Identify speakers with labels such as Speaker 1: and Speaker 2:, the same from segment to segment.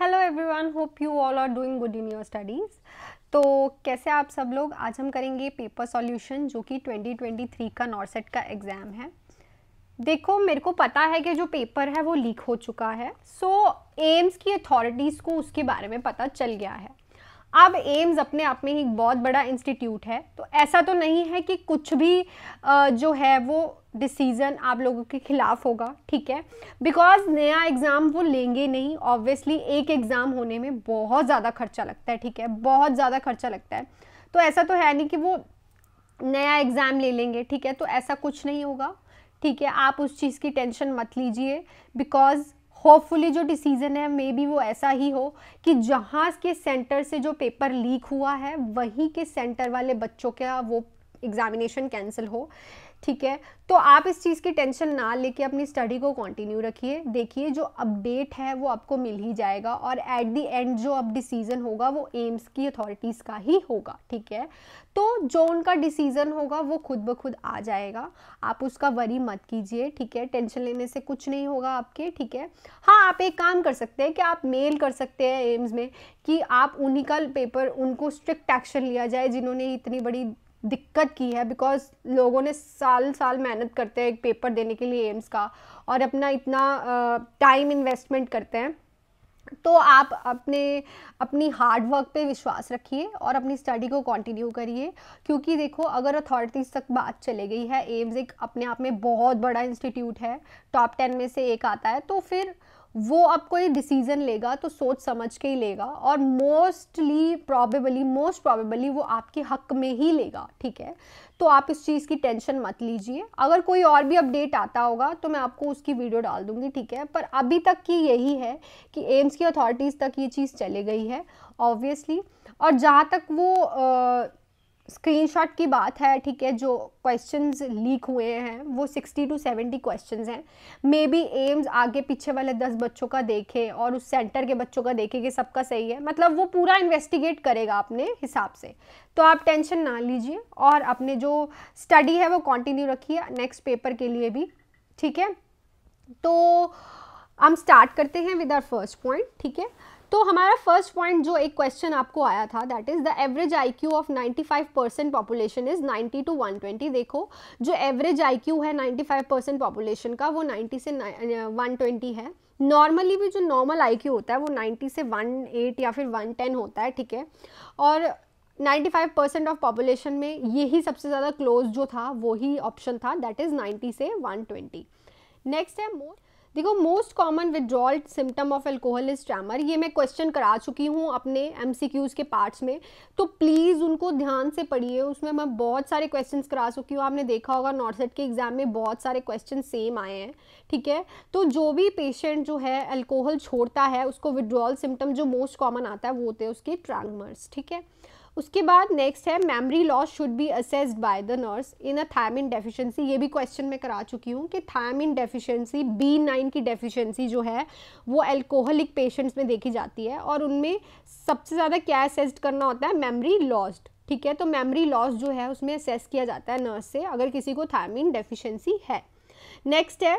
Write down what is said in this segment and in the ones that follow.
Speaker 1: hello everyone hope you all are doing good in your studies तो कैसे आप सब लोग आज हम करेंगे पेपर सॉल्यूशन जो कि 2023 का नॉर्सेट का एग्ज़ाम है देखो मेरे को पता है कि जो पेपर है वो लीक हो चुका है सो so, एम्स की अथॉरिटीज़ को उसके बारे में पता चल गया है अब एम्स अपने आप में ही एक बहुत बड़ा इंस्टीट्यूट है तो ऐसा तो नहीं है कि कुछ भी जो है वो डिसीज़न आप लोगों के ख़िलाफ़ होगा ठीक है बिकॉज नया एग्ज़ाम वो लेंगे नहीं ऑब्वियसली एक एग्ज़ाम होने में बहुत ज़्यादा खर्चा लगता है ठीक है बहुत ज़्यादा खर्चा लगता है तो ऐसा तो है नहीं कि वो नया एग्ज़ाम ले लेंगे ठीक है तो ऐसा कुछ नहीं होगा ठीक है आप उस चीज़ की टेंशन मत लीजिए बिकॉज़ होपफुली जो डिसीज़न है मे बी वो ऐसा ही हो कि जहाँ के सेंटर से जो पेपर लीक हुआ है वहीं के सेंटर वाले बच्चों का वो एग्ज़ामिनेशन कैंसिल हो ठीक है तो आप इस चीज़ की टेंशन ना लेके अपनी स्टडी को कंटिन्यू रखिए देखिए जो अपडेट है वो आपको मिल ही जाएगा और एट दी एंड जो अब डिसीज़न होगा वो एम्स की अथॉरिटीज़ का ही होगा ठीक है तो जो उनका डिसीज़न होगा वो खुद ब खुद आ जाएगा आप उसका वरी मत कीजिए ठीक है टेंशन लेने से कुछ नहीं होगा आपके ठीक है हाँ आप एक काम कर सकते हैं कि आप मेल कर सकते हैं एम्स में कि आप उन्हीं का पेपर उनको स्ट्रिक्ट एक्शन लिया जाए जिन्होंने इतनी बड़ी दिक्कत की है बिकॉज लोगों ने साल साल मेहनत करते हैं एक पेपर देने के लिए एम्स का और अपना इतना टाइम इन्वेस्टमेंट करते हैं तो आप अपने अपनी हार्ड वर्क पे विश्वास रखिए और अपनी स्टडी को कंटिन्यू करिए क्योंकि देखो अगर अथॉरिटीज़ तक बात चले गई है एम्स एक अपने आप में बहुत बड़ा इंस्टीट्यूट है टॉप टेन में से एक आता है तो फिर वो अब कोई डिसीज़न लेगा तो सोच समझ के ही लेगा और मोस्टली प्रॉबेबली मोस्ट प्रॉबेबली वो आपके हक में ही लेगा ठीक है तो आप इस चीज़ की टेंशन मत लीजिए अगर कोई और भी अपडेट आता होगा तो मैं आपको उसकी वीडियो डाल दूंगी ठीक है पर अभी तक की यही है कि एम्स की अथॉरिटीज़ तक ये चीज़ चले गई है ऑब्वियसली और जहाँ तक वो आ, स्क्रीनशॉट की बात है ठीक है जो क्वेश्चंस लीक हुए हैं वो सिक्सटी टू सेवेंटी क्वेश्चंस हैं मे बी एम्स आगे पीछे वाले दस बच्चों का देखे और उस सेंटर के बच्चों का देखे कि सबका सही है मतलब वो पूरा इन्वेस्टिगेट करेगा अपने हिसाब से तो आप टेंशन ना लीजिए और अपने जो स्टडी है वो कंटिन्यू रखिए नेक्स्ट पेपर के लिए भी ठीक है तो हम स्टार्ट करते हैं विद आर फर्स्ट पॉइंट ठीक है तो हमारा फर्स्ट पॉइंट जो एक क्वेश्चन आपको आया था that is the average IQ of 95 percent population is 90 to 120 देखो जो एवरेज आईक्यू है 95 परसेंट पॉपुलेशन का वो 90 से 120 है नॉर्मली भी जो नॉर्मल आईक्यू होता है वो 90 से 18 या फिर 110 होता है ठीक है और 95 परसेंट ऑफ पॉपुलेशन में यही सबसे ज़्यादा क्लोज जो था वही ऑप्शन था दैट इज़ 90 से 120 नेक्स्ट है मोर देखो most common withdrawal symptom of alcohol is tremor ये मैं क्वेश्चन करा चुकी हूँ अपने एम के पार्ट्स में तो प्लीज़ उनको ध्यान से पढ़िए उसमें मैं बहुत सारे क्वेश्चन करा चुकी हूँ आपने देखा होगा नॉर्थ सेट के एग्ज़ाम में बहुत सारे क्वेश्चन सेम आए हैं ठीक है तो जो भी पेशेंट जो है अल्कोहल छोड़ता है उसको विदड्रॉल सिम्टम जो मोस्ट कॉमन आता है वो होते हैं उसके ट्रैमर्स ठीक है उसके बाद नेक्स्ट है memory loss should be assessed by the nurse in a thiamine deficiency ये भी क्वेश्चन में करा चुकी हूँ कि थायमिन डेफिशिएंसी बी नाइन की डेफिशिएंसी जो है वो अल्कोहलिक पेशेंट्स में देखी जाती है और उनमें सबसे ज़्यादा क्या असेस्ड करना होता है मेमोरी लॉस्ड ठीक है तो मेमोरी लॉस जो है उसमें असेस किया जाता है नर्स से अगर किसी को थायमिन डेफिशेंसी है नेक्स्ट है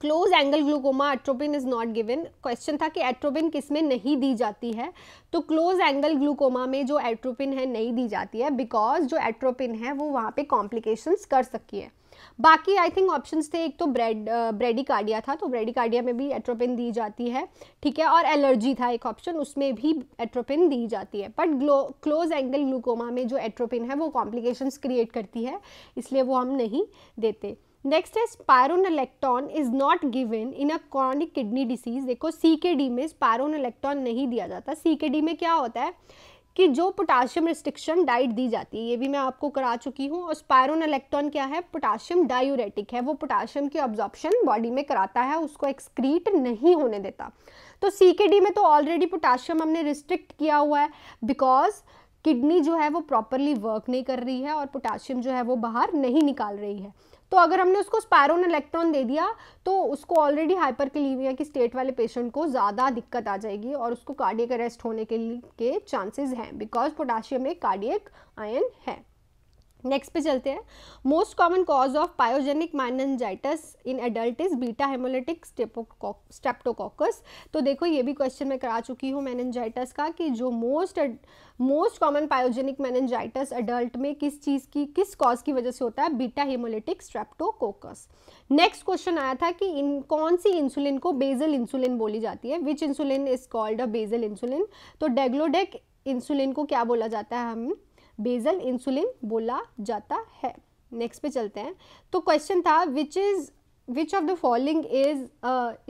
Speaker 1: close angle glaucoma atropine is not given question था कि एट्रोपिन किस में नहीं दी जाती है तो क्लोज एंगल ग्लूकोमा में जो एट्रोपिन है नहीं दी जाती है बिकॉज जो एट्रोपिन है वो वहाँ पे कॉम्प्लिकेशंस कर सकती है बाकी आई थिंक ऑप्शंस थे एक तो ब्रेड ब्रेडिकार्डिया था तो ब्रेडिकार्डिया में भी एट्रोपिन दी जाती है ठीक है और एलर्जी था एक ऑप्शन उसमें भी एट्रोपिन दी जाती है बट ग्लो क्लोज एंगल ग्लूकोमा में जो एट्रोपिन है वो कॉम्प्लिकेशंस क्रिएट करती है इसलिए वो हम नहीं देते नेक्स्ट है spironolactone is not given in a chronic kidney disease देखो सी में स्पायरोन इलेक्ट्रॉन नहीं दिया जाता सी में क्या होता है कि जो पोटाशियम रिस्ट्रिक्शन डाइट दी जाती है ये भी मैं आपको करा चुकी हूँ और स्पायरोन इलेक्ट्रॉन क्या है पोटाशियम डायूरेटिक है वो पोटाशियम की ऑब्जॉर्प्शन बॉडी में कराता है उसको एक्सक्रीट नहीं होने देता तो सी में तो ऑलरेडी पोटाशियम हमने रिस्ट्रिक्ट किया हुआ है बिकॉज किडनी जो है वो प्रॉपरली वर्क नहीं कर रही है और पोटाशियम जो है वो बाहर नहीं निकाल रही है तो अगर हमने उसको स्पैरोन इलेक्ट्रॉन दे दिया तो उसको ऑलरेडी हाइपर हाइपरक्लीमिया की स्टेट वाले पेशेंट को ज़्यादा दिक्कत आ जाएगी और उसको कार्डियक अरेस्ट होने के लिए के चांसेस हैं बिकॉज पोटाशियम एक कार्डियक आयन है नेक्स्ट पे चलते हैं most common cause of pyogenic meningitis in adult is beta haemolytic streptococcus तो देखो ये भी क्वेश्चन मैं करा चुकी हूँ मैनजाइटस का कि जो most most common pyogenic meningitis adult में किस चीज़ की किस कॉज की वजह से होता है beta haemolytic streptococcus next question आया था कि इन कौन सी इंसुलिन को बेजल इंसुलिन बोली जाती है which insulin is called a basal insulin तो डेग्लोडेक इंसुलिन को क्या बोला जाता है हम बेजल इंसुलिन बोला जाता है नेक्स्ट पे चलते हैं तो क्वेश्चन था which is which of the following is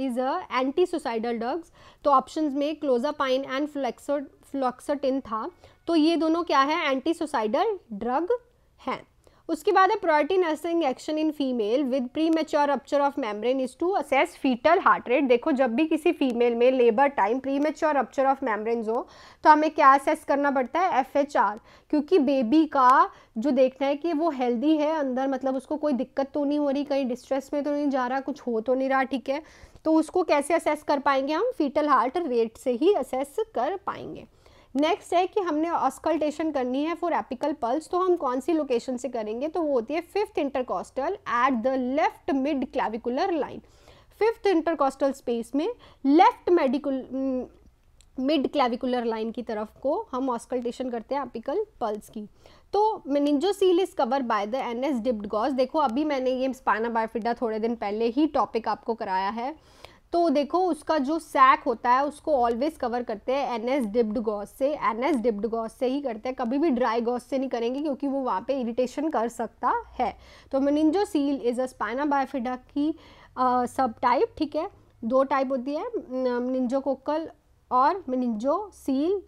Speaker 1: is a anti suicidal drugs तो ऑप्शन में क्लोजापाइन एंड फ्लैक्सोटिन था तो ये दोनों क्या है एंटी सुसाइडल ड्रग हैं उसके बाद है priority nursing action in female with premature rupture of membrane is to assess foetal heart rate देखो जब भी किसी फीमेल में labour time premature rupture of membrane हो तो हमें क्या असेस करना पड़ता है एफ एच आर क्योंकि बेबी का जो देखना है कि वो हेल्दी है अंदर मतलब उसको कोई दिक्कत तो नहीं हो रही कहीं डिस्ट्रेस में तो नहीं जा रहा कुछ हो तो नहीं रहा ठीक है तो उसको कैसे असेस कर पाएंगे हम फीटल हार्ट रेट से ही असेस कर पाएंगे नेक्स्ट है कि हमने ऑस्कल्टेशन करनी है फॉर एपिकल पल्स तो हम कौन सी लोकेशन से करेंगे तो वो होती है fifth intercostal at the left mid clavicular line fifth intercostal space में लेफ्ट मेडिकुल मिड क्लाविकुलर लाइन की तरफ को हम ऑस्कल्टेशन करते हैं एपिकल पल्स की तो meningocele is cover by the N S dipped gauze देखो अभी मैंने ये स्पाना बायफिडा थोड़े दिन पहले ही टॉपिक आपको कराया है तो देखो उसका जो सैक होता है उसको ऑलवेज कवर करते हैं एन एस डिप्ड गॉस से एन एस डिप्ड गॉस से ही करते हैं कभी भी ड्राई गॉस से नहीं करेंगे क्योंकि वो वहाँ पे इरिटेशन कर सकता है तो meningocele is a spina bifida की सब टाइप ठीक है दो टाइप होती है मनिंजो कोकल और मनिंजो सील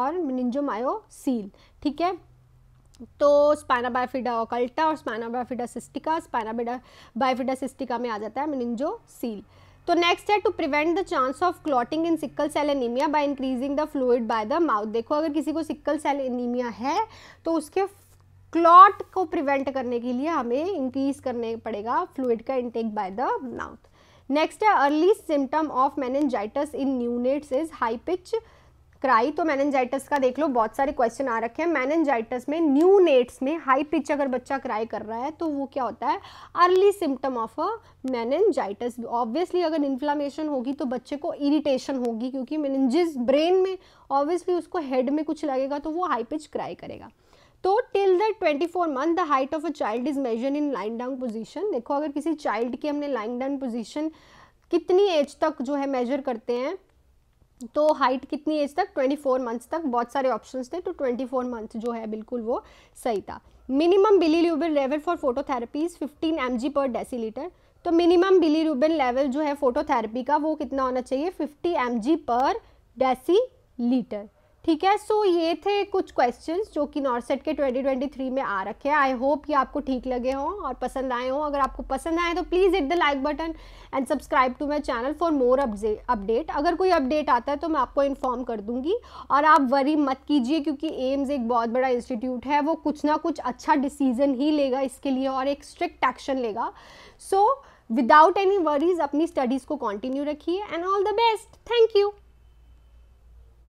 Speaker 1: और मनिंजो मायो सील ठीक है तो स्पाइना बायोफिडा ओकल्टा और spina bifida cystica spina bifida cystica में आ जाता है मनिंजो सील तो नेक्स्ट है to prevent the chance of clotting in sickle cell anaemia by increasing the fluid by the mouth देखो अगर किसी को सिक्कल सेल एनीमिया है तो उसके क्लॉट को प्रिवेंट करने के लिए हमें इंक्रीज करने पड़ेगा फ्लूड का intake by the mouth next है early symptom of meningitis in neonates is high pitch cry तो मैनेंजाइटस का देख लो बहुत सारे क्वेश्चन आ रखे हैं मैनजाइटिस में न्यू नेट्स में हाई पिच अगर बच्चा क्राई कर रहा है तो वो क्या होता है early symptom of a meningitis obviously अगर इन्फ्लामेशन होगी तो बच्चे को इरिटेशन होगी क्योंकि मैनजिस ब्रेन में ऑब्वियसली उसको हेड में कुछ लगेगा तो वो हाई पिच क्राई करेगा तो till the 24 month the height of a child is measure in lying down position देखो अगर किसी चाइल्ड की हमने लाइन डाउन पोजीशन कितनी एज तक जो है मेजर करते हैं तो हाइट कितनी एज तक 24 मंथ्स तक बहुत सारे ऑप्शंस थे तो 24 मंथ जो है बिल्कुल वो सही था minimum bilirubin level for phototherapies 15 M पर डेसीलीटर तो मिनिमम बिली रूबिन लेवल जो है फोटोथेरेपी का वो कितना होना चाहिए 50 एम पर डेसी लीटर ठीक है सो ये थे कुछ क्वेश्चंस जो कि नॉर्सेट के 2023 में आ रखे हैं आई होप ये आपको ठीक लगे हों और पसंद आए हों अगर आपको पसंद आए तो please hit the like button and subscribe to my channel for more update अगर कोई अपडेट आता है तो मैं आपको इन्फॉर्म कर दूंगी और आप वरी मत कीजिए क्योंकि एम्स एक बहुत बड़ा इंस्टीट्यूट है वो कुछ ना कुछ अच्छा डिसीजन ही लेगा इसके लिए और एक स्ट्रिक्ट एक्शन लेगा सो विदाउट एनी वरीज अपनी स्टडीज़ को कंटिन्यू रखिए and all the best thank you